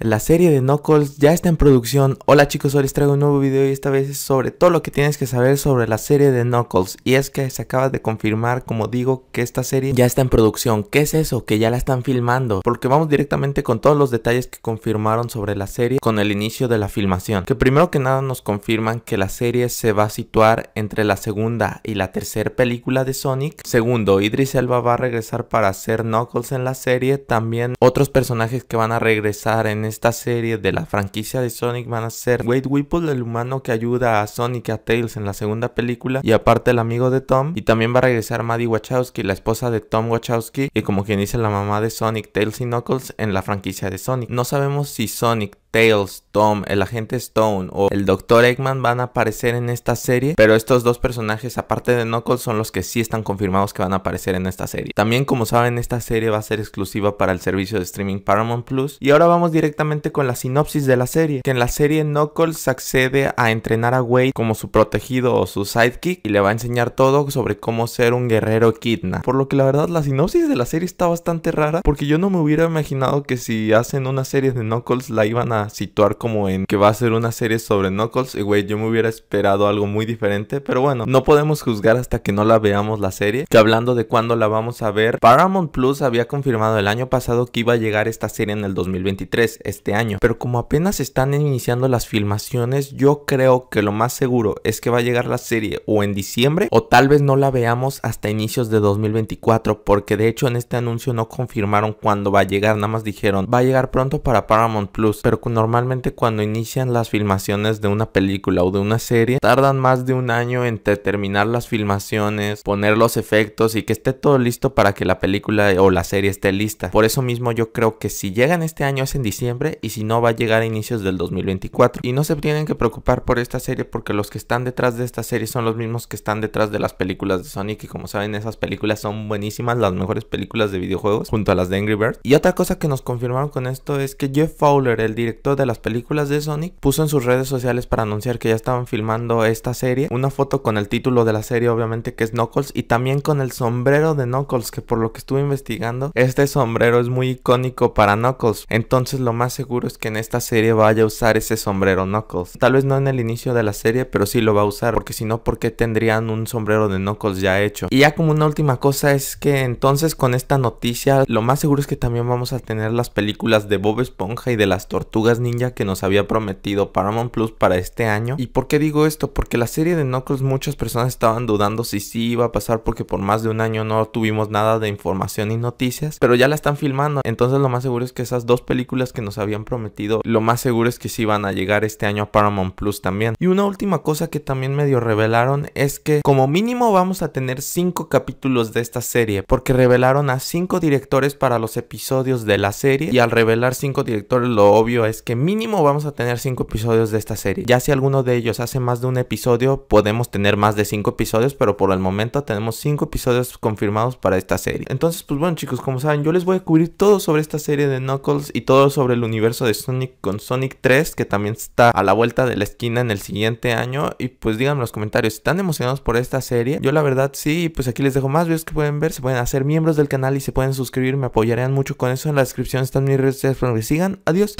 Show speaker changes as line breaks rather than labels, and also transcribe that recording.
La serie de Knuckles ya está en producción. Hola chicos, hoy les traigo un nuevo video y esta vez es sobre todo lo que tienes que saber sobre la serie de Knuckles. Y es que se acaba de confirmar, como digo, que esta serie ya está en producción. ¿Qué es eso? Que ya la están filmando. Porque vamos directamente con todos los detalles que confirmaron sobre la serie con el inicio de la filmación. Que primero que nada nos confirman que la serie se va a situar entre la segunda y la tercera película de Sonic. Segundo, Idris Elba va a regresar para hacer Knuckles en la serie. También otros personajes que van a regresar en esta serie de la franquicia de Sonic van a ser Wade Whipple, el humano que ayuda a Sonic y a Tails en la segunda película, y aparte el amigo de Tom. Y también va a regresar Maddie Wachowski, la esposa de Tom Wachowski, y como quien dice la mamá de Sonic, Tails y Knuckles en la franquicia de Sonic. No sabemos si Sonic, Tails, Tom, el agente Stone o el Dr. Eggman van a aparecer en esta serie, pero estos dos personajes aparte de Knuckles son los que sí están confirmados que van a aparecer en esta serie. También como saben esta serie va a ser exclusiva para el servicio de streaming Paramount Plus y ahora vamos directamente con la sinopsis de la serie, que en la serie Knuckles accede a entrenar a Wade como su protegido o su sidekick y le va a enseñar todo sobre cómo ser un guerrero kidna. Por lo que la verdad la sinopsis de la serie está bastante rara porque yo no me hubiera imaginado que si hacen una serie de Knuckles la iban a situar como en que va a ser una serie sobre Knuckles. Y güey, yo me hubiera esperado algo muy diferente. Pero bueno, no podemos juzgar hasta que no la veamos la serie. Que hablando de cuándo la vamos a ver, Paramount Plus había confirmado el año pasado que iba a llegar esta serie en el 2023, este año. Pero como apenas están iniciando las filmaciones, yo creo que lo más seguro es que va a llegar la serie o en diciembre o tal vez no la veamos hasta inicios de 2024. Porque de hecho en este anuncio no confirmaron cuándo va a llegar, nada más dijeron va a llegar pronto para Paramount Plus. Pero cuando normalmente cuando inician las filmaciones de una película o de una serie, tardan más de un año entre terminar las filmaciones, poner los efectos y que esté todo listo para que la película o la serie esté lista. Por eso mismo yo creo que si llegan este año es en diciembre y si no va a llegar a inicios del 2024. Y no se tienen que preocupar por esta serie porque los que están detrás de esta serie son los mismos que están detrás de las películas de Sonic y como saben esas películas son buenísimas, las mejores películas de videojuegos junto a las de Angry Birds. Y otra cosa que nos confirmaron con esto es que Jeff Fowler, el director de las películas de Sonic, puso en sus redes sociales para anunciar que ya estaban filmando esta serie una foto con el título de la serie, obviamente, que es Knuckles, y también con el sombrero de Knuckles, que por lo que estuve investigando, este sombrero es muy icónico para Knuckles. Entonces, lo más seguro es que en esta serie vaya a usar ese sombrero Knuckles. Tal vez no en el inicio de la serie, pero sí lo va a usar, porque si no, ¿por qué tendrían un sombrero de Knuckles ya hecho? Y ya como una última cosa es que entonces con esta noticia, lo más seguro es que también vamos a tener las películas de Bob Esponja y de las tortugas Ninja que nos había prometido Paramount Plus para este año. ¿Y por qué digo esto? Porque la serie de Knuckles muchas personas estaban dudando si sí iba a pasar porque por más de un año no tuvimos nada de información y noticias, pero ya la están filmando. Entonces lo más seguro es que esas dos películas que nos habían prometido, lo más seguro es que sí van a llegar este año a Paramount Plus también. Y una última cosa que también medio revelaron es que como mínimo vamos a tener cinco capítulos de esta serie porque revelaron a cinco directores para los episodios de la serie y al revelar cinco directores lo obvio es que mínimo vamos a tener 5 episodios de esta serie. Ya si alguno de ellos hace más de un episodio, podemos tener más de 5 episodios, pero por el momento tenemos 5 episodios confirmados para esta serie. Entonces, pues bueno chicos, como saben, yo les voy a cubrir todo sobre esta serie de Knuckles y todo sobre el universo de Sonic con Sonic 3, que también está a la vuelta de la esquina en el siguiente año. Y pues díganme en los comentarios, ¿están emocionados por esta serie? Yo la verdad sí, pues aquí les dejo más videos que pueden ver, se pueden hacer miembros del canal y se pueden suscribir, me apoyarían mucho con eso. En la descripción están mis redes sociales para que sigan. Adiós.